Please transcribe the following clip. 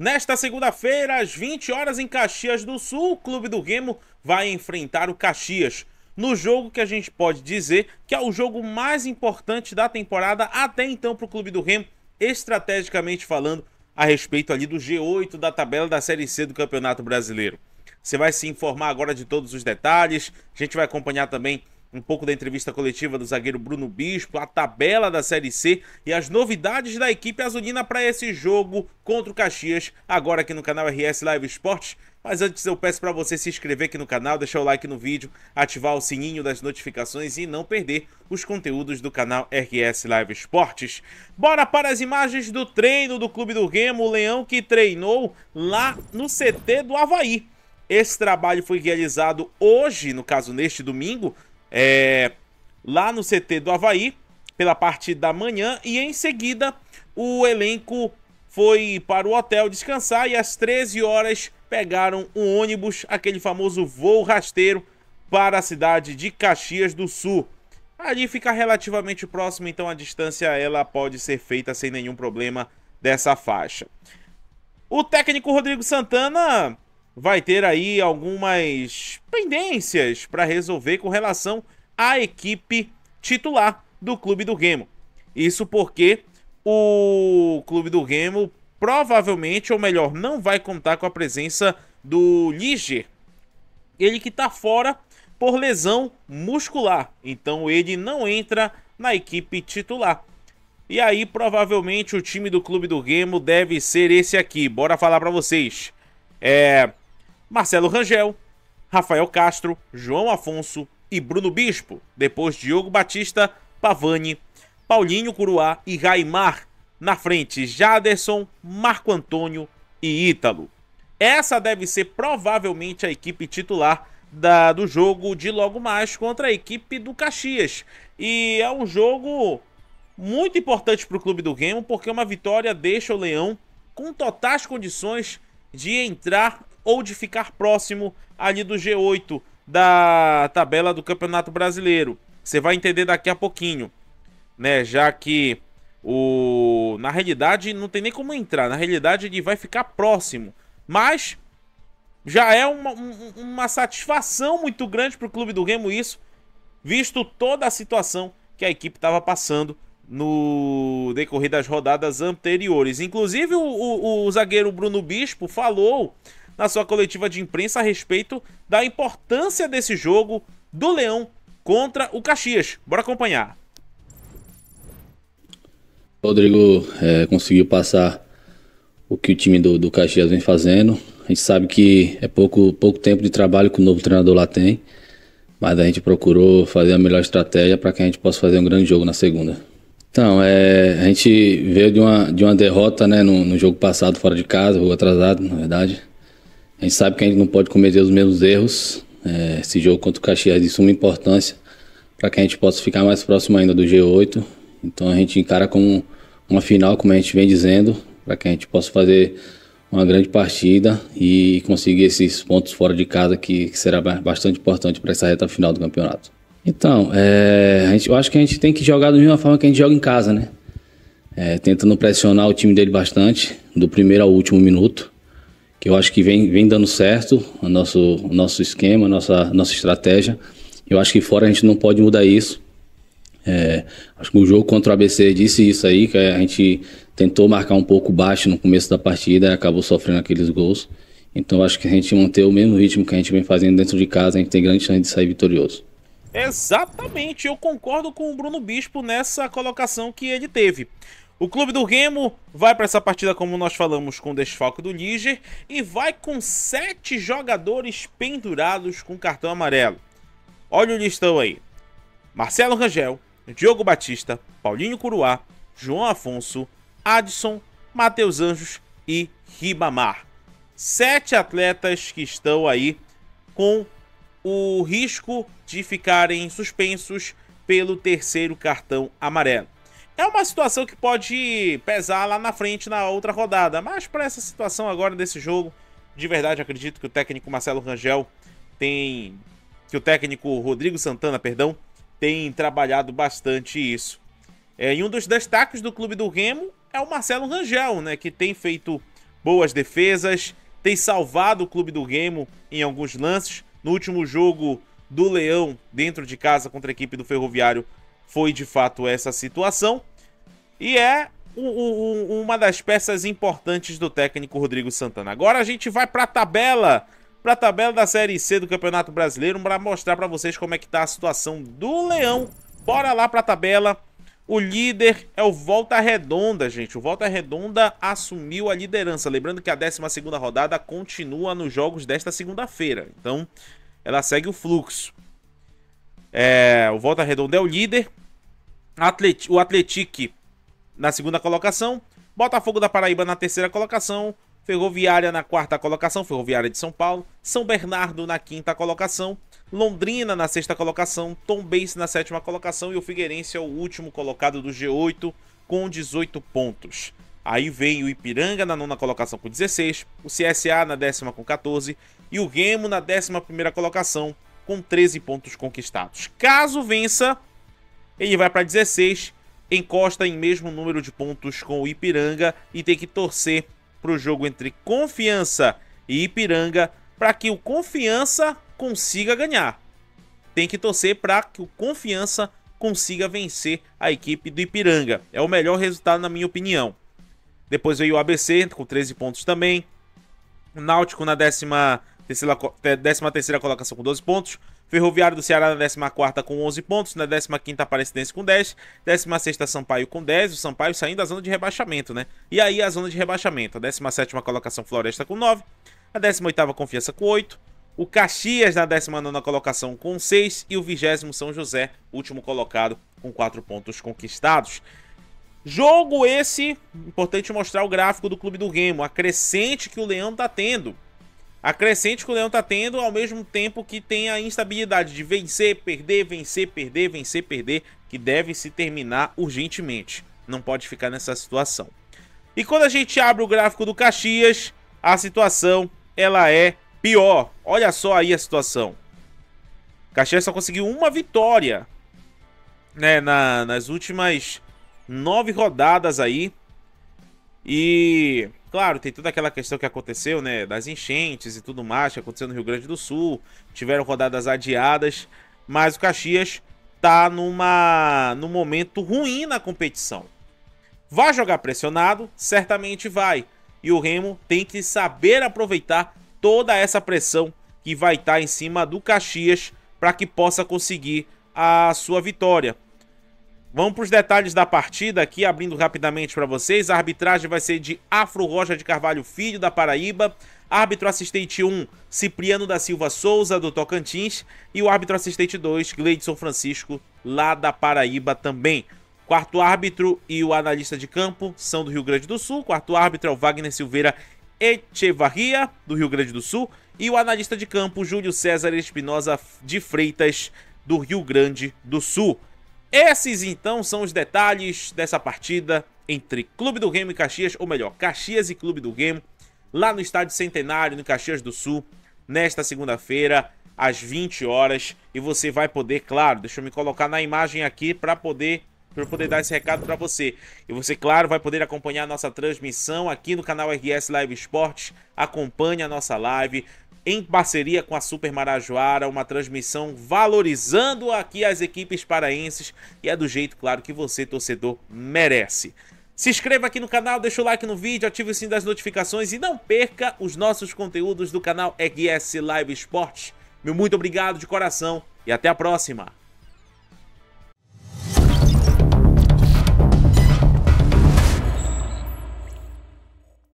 Nesta segunda-feira, às 20 horas em Caxias do Sul, o Clube do Remo vai enfrentar o Caxias. No jogo que a gente pode dizer que é o jogo mais importante da temporada até então para o Clube do Remo, estrategicamente falando, a respeito ali do G8 da tabela da Série C do Campeonato Brasileiro. Você vai se informar agora de todos os detalhes. A gente vai acompanhar também um pouco da entrevista coletiva do zagueiro Bruno Bispo, a tabela da Série C e as novidades da equipe azulina para esse jogo contra o Caxias, agora aqui no canal RS Live Esportes. Mas antes eu peço para você se inscrever aqui no canal, deixar o like no vídeo, ativar o sininho das notificações e não perder os conteúdos do canal RS Live Esportes. Bora para as imagens do treino do Clube do Remo, o Leão que treinou lá no CT do Havaí. Esse trabalho foi realizado hoje, no caso neste domingo, é, lá no CT do Havaí, pela parte da manhã, e em seguida o elenco foi para o hotel descansar e às 13 horas pegaram um ônibus, aquele famoso voo rasteiro, para a cidade de Caxias do Sul. Ali fica relativamente próximo, então a distância ela pode ser feita sem nenhum problema dessa faixa. O técnico Rodrigo Santana vai ter aí algumas pendências para resolver com relação à equipe titular do Clube do Remo. Isso porque o Clube do Remo provavelmente, ou melhor, não vai contar com a presença do Liger. Ele que está fora por lesão muscular, então ele não entra na equipe titular. E aí, provavelmente, o time do Clube do Remo deve ser esse aqui. Bora falar para vocês. É Marcelo Rangel, Rafael Castro, João Afonso e Bruno Bispo, depois Diogo Batista, Pavani, Paulinho Curuá e Raimar. Na frente, Jaderson, Marco Antônio e Ítalo. Essa deve ser provavelmente a equipe titular da, do jogo de logo mais contra a equipe do Caxias. E é um jogo muito importante para o clube do Remo, porque uma vitória deixa o Leão com totais condições de entrar ou de ficar próximo ali do G8 da tabela do Campeonato Brasileiro. Você vai entender daqui a pouquinho, né? Já que o na realidade não tem nem como entrar, na realidade ele vai ficar próximo, mas já é uma, uma satisfação muito grande para o clube do Remo isso, visto toda a situação que a equipe estava passando no decorrer das rodadas anteriores. Inclusive, o, o, o, zagueiro Bruno Bispo falou na sua coletiva de imprensa a respeito da importância desse jogo do Leão contra o Caxias. Bora acompanhar. Rodrigo é, conseguiu passar o que o time do, do Caxias vem fazendo. A gente sabe que é pouco, pouco tempo de trabalho que o novo treinador lá tem, mas a gente procurou fazer a melhor estratégia para que a gente possa fazer um grande jogo na segunda. Então, é, a gente veio de uma, de uma derrota né, no, no jogo passado fora de casa, jogo atrasado, na verdade. A gente sabe que a gente não pode cometer os mesmos erros. É, esse jogo contra o Caxias é de suma importância para que a gente possa ficar mais próximo ainda do G8. Então a gente encara como uma final, como a gente vem dizendo, para que a gente possa fazer uma grande partida e conseguir esses pontos fora de casa que, que será bastante importante para essa reta final do campeonato. Então, é, gente, eu acho que a gente tem que jogar da mesma forma que a gente joga em casa, né? É, tentando pressionar o time dele bastante, do primeiro ao último minuto que eu acho que vem, vem dando certo o nosso, o nosso esquema, a nossa, nossa estratégia. Eu acho que fora a gente não pode mudar isso. É, acho que o jogo contra o ABC disse isso aí, que a gente tentou marcar um pouco baixo no começo da partida e acabou sofrendo aqueles gols. Então acho que a gente manter o mesmo ritmo que a gente vem fazendo dentro de casa, a gente tem grande chance de sair vitorioso. Exatamente, eu concordo com o Bruno Bispo nessa colocação que ele teve. O clube do Remo vai para essa partida, como nós falamos, com o desfalque do Níger e vai com sete jogadores pendurados com cartão amarelo. Olha o listão aí: Marcelo Rangel, Diogo Batista, Paulinho Curuá, João Afonso, Adson, Matheus Anjos e Ribamar. Sete atletas que estão aí com o risco de ficarem suspensos pelo terceiro cartão amarelo. É uma situação que pode pesar lá na frente na outra rodada, mas para essa situação agora desse jogo, de verdade acredito que o técnico Marcelo Rangel tem que o técnico Rodrigo Santana, perdão, tem trabalhado bastante isso. É, e um dos destaques do clube do Remo é o Marcelo Rangel, né, que tem feito boas defesas, tem salvado o clube do Remo em alguns lances. No último jogo do Leão, dentro de casa contra a equipe do Ferroviário, foi de fato essa situação. E é uma das peças importantes do técnico Rodrigo Santana. Agora a gente vai para a tabela, para a tabela da Série C do Campeonato Brasileiro, para mostrar para vocês como é que tá a situação do Leão. Bora lá para a tabela. O líder é o Volta Redonda, gente. O Volta Redonda assumiu a liderança. Lembrando que a 12ª rodada continua nos jogos desta segunda-feira. Então, ela segue o fluxo. É, o Volta Redonda é o líder. O Atlético na segunda colocação, Botafogo da Paraíba na terceira colocação, Ferroviária na quarta colocação, Ferroviária de São Paulo, São Bernardo na quinta colocação, Londrina na sexta colocação, Tombense na sétima colocação e o Figueirense é o último colocado do G8 com 18 pontos. Aí vem o Ipiranga na nona colocação com 16, o CSA na décima com 14 e o Remo na décima primeira colocação com 13 pontos conquistados. Caso vença, ele vai para 16 encosta em mesmo número de pontos com o Ipiranga e tem que torcer para o jogo entre Confiança e Ipiranga para que o Confiança consiga ganhar. Tem que torcer para que o Confiança consiga vencer a equipe do Ipiranga. É o melhor resultado, na minha opinião. Depois veio o ABC com 13 pontos também. O Náutico na 13 terceira, décima terceira colocação com 12 pontos. Ferroviário do Ceará na 14 com 11 pontos, na 15 Aparecidense com 10, 16 Sampaio com 10, o Sampaio saindo da zona de rebaixamento, né? E aí a zona de rebaixamento, a 17 colocação Floresta com 9, a 18 Confiança com 8, o Caxias na 19 colocação com 6 e o 20 São José, último colocado, com 4 pontos conquistados. Jogo esse, importante mostrar o gráfico do Clube do Remo, a crescente que o Leão tá tendo. A crescente que o Leão tá tendo, ao mesmo tempo que tem a instabilidade de vencer, perder, vencer, perder, vencer, perder, que deve se terminar urgentemente. Não pode ficar nessa situação. E quando a gente abre o gráfico do Caxias, a situação ela é pior. Olha só aí a situação. O Caxias só conseguiu uma vitória né, na, nas últimas nove rodadas aí. E, claro, tem toda aquela questão que aconteceu, né? Das enchentes e tudo mais que aconteceu no Rio Grande do Sul. Tiveram rodadas adiadas. Mas o Caxias tá numa, num momento ruim na competição. Vai jogar pressionado? Certamente vai. E o Remo tem que saber aproveitar toda essa pressão que vai estar tá em cima do Caxias para que possa conseguir a sua vitória. Vamos para os detalhes da partida aqui, abrindo rapidamente para vocês. A arbitragem vai ser de Afro Rocha de Carvalho Filho, da Paraíba. Árbitro assistente 1, Cipriano da Silva Souza, do Tocantins. E o árbitro assistente 2, Gleidson Francisco, lá da Paraíba também. Quarto árbitro e o analista de campo são do Rio Grande do Sul. Quarto árbitro é o Wagner Silveira Echevarria, do Rio Grande do Sul. E o analista de campo, Júlio César Espinosa de Freitas, do Rio Grande do Sul. Esses então são os detalhes dessa partida entre Clube do Game e Caxias, ou melhor, Caxias e Clube do Game, lá no estádio Centenário, no Caxias do Sul, nesta segunda-feira, às 20 horas, e você vai poder, claro, deixa eu me colocar na imagem aqui para poder por poder dar esse recado para você. E você, claro, vai poder acompanhar a nossa transmissão aqui no canal RS Live Esportes. Acompanhe a nossa live em parceria com a Super Marajoara, uma transmissão valorizando aqui as equipes paraenses e é do jeito, claro, que você, torcedor, merece. Se inscreva aqui no canal, deixa o like no vídeo, ative o sininho das notificações e não perca os nossos conteúdos do canal RS Live Esportes. Meu muito obrigado de coração e até a próxima!